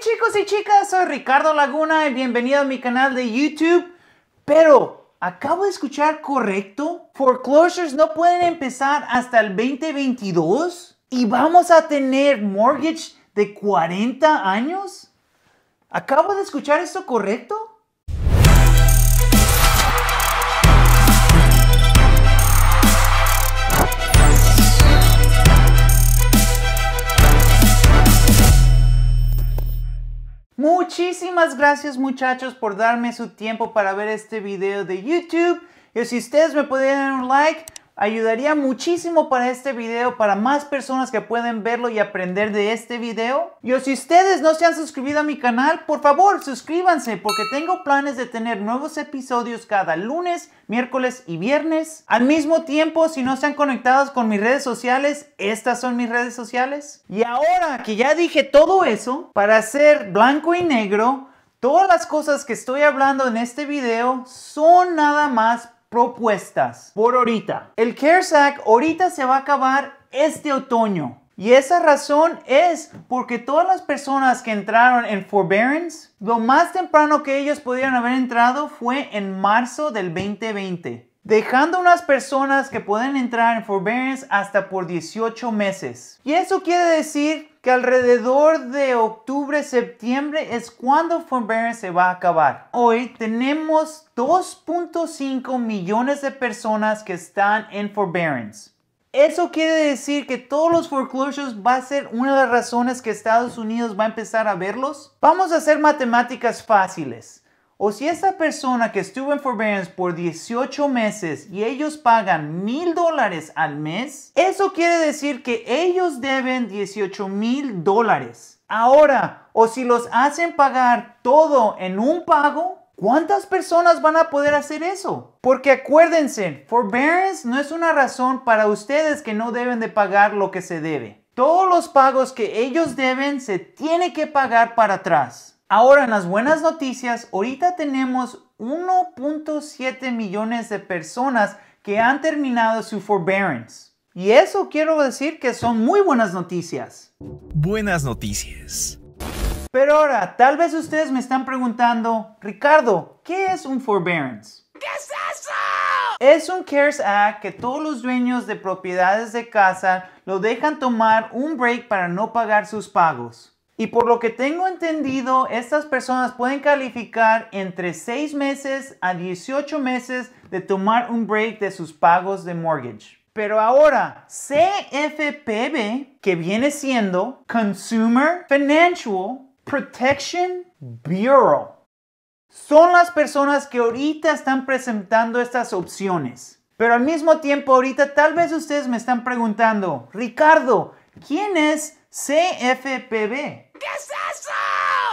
chicos y chicas, soy Ricardo Laguna y bienvenido a mi canal de YouTube. Pero, ¿acabo de escuchar correcto? Foreclosures no pueden empezar hasta el 2022 y vamos a tener mortgage de 40 años. ¿Acabo de escuchar esto correcto? Muchísimas gracias muchachos por darme su tiempo para ver este video de YouTube. Y si ustedes me pueden dar un like, Ayudaría muchísimo para este video, para más personas que pueden verlo y aprender de este video. Y si ustedes no se han suscrito a mi canal, por favor suscríbanse porque tengo planes de tener nuevos episodios cada lunes, miércoles y viernes. Al mismo tiempo, si no se han conectado con mis redes sociales, estas son mis redes sociales. Y ahora que ya dije todo eso, para ser blanco y negro, Todas las cosas que estoy hablando en este video son nada más propuestas por ahorita. El CARES Act ahorita se va a acabar este otoño. Y esa razón es porque todas las personas que entraron en forbearance, lo más temprano que ellos pudieron haber entrado fue en marzo del 2020 dejando unas personas que pueden entrar en forbearance hasta por 18 meses. Y eso quiere decir que alrededor de octubre, septiembre es cuando forbearance se va a acabar. Hoy tenemos 2.5 millones de personas que están en forbearance. Eso quiere decir que todos los foreclosures va a ser una de las razones que Estados Unidos va a empezar a verlos. Vamos a hacer matemáticas fáciles. O si esa persona que estuvo en forbearance por 18 meses y ellos pagan mil dólares al mes, eso quiere decir que ellos deben 18 mil dólares. Ahora, o si los hacen pagar todo en un pago, ¿Cuántas personas van a poder hacer eso? Porque acuérdense, forbearance no es una razón para ustedes que no deben de pagar lo que se debe. Todos los pagos que ellos deben se tiene que pagar para atrás. Ahora, en las buenas noticias, ahorita tenemos 1.7 millones de personas que han terminado su forbearance. Y eso quiero decir que son muy buenas noticias. Buenas noticias. Pero ahora, tal vez ustedes me están preguntando, Ricardo, ¿qué es un forbearance? ¿Qué es eso? Es un CARES Act que todos los dueños de propiedades de casa lo dejan tomar un break para no pagar sus pagos. Y por lo que tengo entendido, estas personas pueden calificar entre 6 meses a 18 meses de tomar un break de sus pagos de mortgage. Pero ahora, CFPB, que viene siendo Consumer Financial Protection Bureau, son las personas que ahorita están presentando estas opciones. Pero al mismo tiempo, ahorita tal vez ustedes me están preguntando, Ricardo, ¿quién es CFPB. ¿Qué es eso?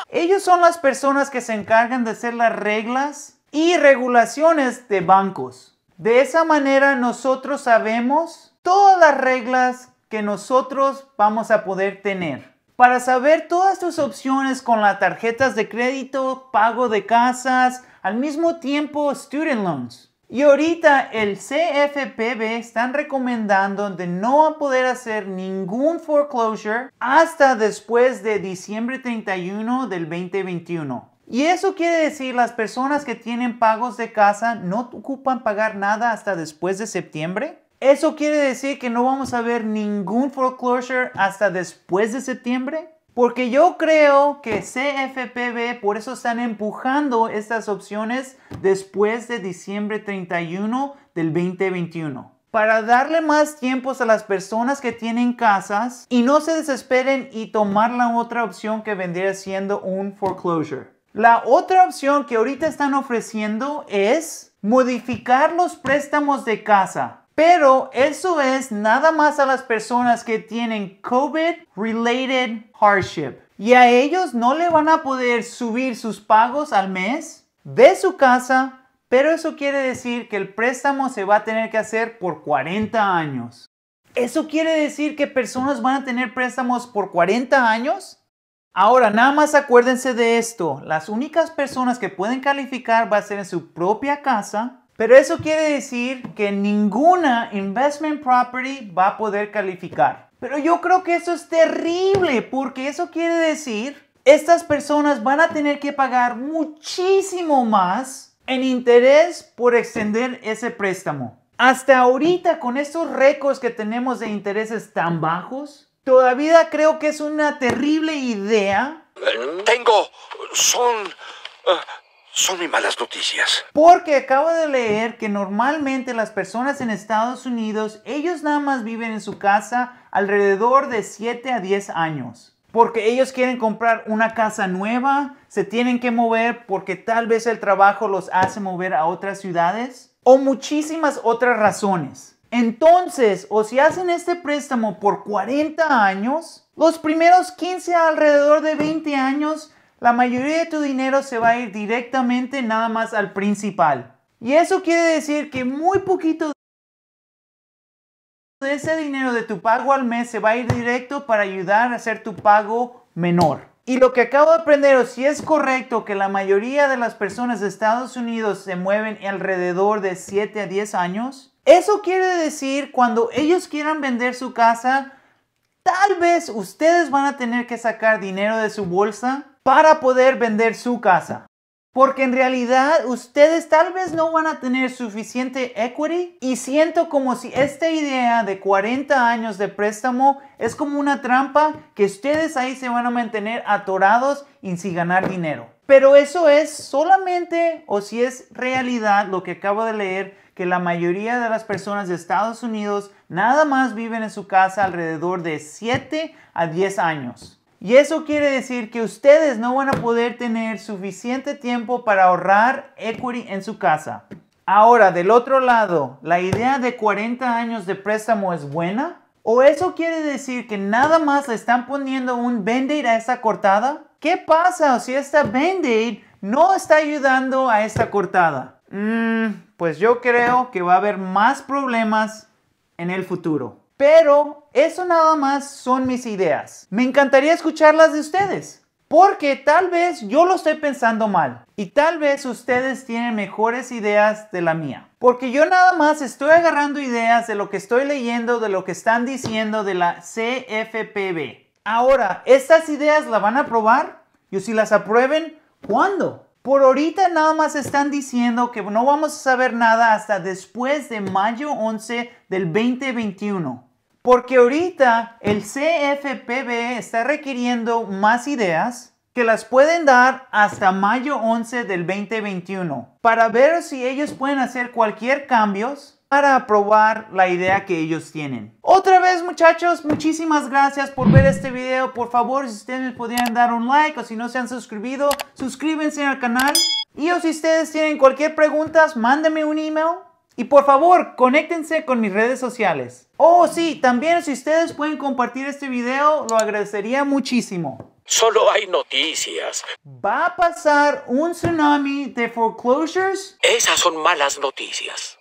Ellos son las personas que se encargan de hacer las reglas y regulaciones de bancos. De esa manera nosotros sabemos todas las reglas que nosotros vamos a poder tener. Para saber todas tus opciones con las tarjetas de crédito, pago de casas, al mismo tiempo student loans. Y ahorita el CFPB están recomendando de no poder hacer ningún foreclosure hasta después de diciembre 31 del 2021. Y eso quiere decir las personas que tienen pagos de casa no ocupan pagar nada hasta después de septiembre. Eso quiere decir que no vamos a ver ningún foreclosure hasta después de septiembre. Porque yo creo que CFPB por eso están empujando estas opciones después de diciembre 31 del 2021. Para darle más tiempos a las personas que tienen casas y no se desesperen y tomar la otra opción que vendría siendo un foreclosure. La otra opción que ahorita están ofreciendo es modificar los préstamos de casa. Pero eso es nada más a las personas que tienen COVID-related hardship. Y a ellos no le van a poder subir sus pagos al mes de su casa, pero eso quiere decir que el préstamo se va a tener que hacer por 40 años. ¿Eso quiere decir que personas van a tener préstamos por 40 años? Ahora, nada más acuérdense de esto. Las únicas personas que pueden calificar va a ser en su propia casa pero eso quiere decir que ninguna investment property va a poder calificar. Pero yo creo que eso es terrible porque eso quiere decir estas personas van a tener que pagar muchísimo más en interés por extender ese préstamo. Hasta ahorita con estos récords que tenemos de intereses tan bajos, todavía creo que es una terrible idea. Eh, tengo, son... Eh, son muy malas noticias. Porque acabo de leer que normalmente las personas en Estados Unidos, ellos nada más viven en su casa alrededor de 7 a 10 años. Porque ellos quieren comprar una casa nueva, se tienen que mover porque tal vez el trabajo los hace mover a otras ciudades o muchísimas otras razones. Entonces, o si hacen este préstamo por 40 años, los primeros 15 a alrededor de 20 años la mayoría de tu dinero se va a ir directamente nada más al principal. Y eso quiere decir que muy poquito de ese dinero de tu pago al mes se va a ir directo para ayudar a hacer tu pago menor. Y lo que acabo de aprender, o si es correcto que la mayoría de las personas de Estados Unidos se mueven alrededor de 7 a 10 años, eso quiere decir cuando ellos quieran vender su casa, tal vez ustedes van a tener que sacar dinero de su bolsa para poder vender su casa. Porque en realidad ustedes tal vez no van a tener suficiente equity y siento como si esta idea de 40 años de préstamo es como una trampa que ustedes ahí se van a mantener atorados y sin ganar dinero. Pero eso es solamente o si es realidad lo que acabo de leer que la mayoría de las personas de Estados Unidos nada más viven en su casa alrededor de 7 a 10 años. Y eso quiere decir que ustedes no van a poder tener suficiente tiempo para ahorrar equity en su casa. Ahora, del otro lado, ¿la idea de 40 años de préstamo es buena? ¿O eso quiere decir que nada más le están poniendo un band-aid a esta cortada? ¿Qué pasa si esta band-aid no está ayudando a esta cortada? Mm, pues yo creo que va a haber más problemas en el futuro. Pero eso nada más son mis ideas. Me encantaría escucharlas de ustedes. Porque tal vez yo lo estoy pensando mal. Y tal vez ustedes tienen mejores ideas de la mía. Porque yo nada más estoy agarrando ideas de lo que estoy leyendo, de lo que están diciendo de la CFPB. Ahora, ¿estas ideas la van a aprobar? Y si las aprueben, ¿cuándo? Por ahorita nada más están diciendo que no vamos a saber nada hasta después de mayo 11 del 2021. Porque ahorita el CFPB está requiriendo más ideas que las pueden dar hasta mayo 11 del 2021 para ver si ellos pueden hacer cualquier cambios para aprobar la idea que ellos tienen. Otra vez muchachos, muchísimas gracias por ver este video. Por favor, si ustedes podrían dar un like o si no se han suscrito, suscríbanse al canal. Y o si ustedes tienen cualquier pregunta, mándenme un email y por favor, conéctense con mis redes sociales. Oh, sí, también si ustedes pueden compartir este video, lo agradecería muchísimo. Solo hay noticias. ¿Va a pasar un tsunami de foreclosures? Esas son malas noticias.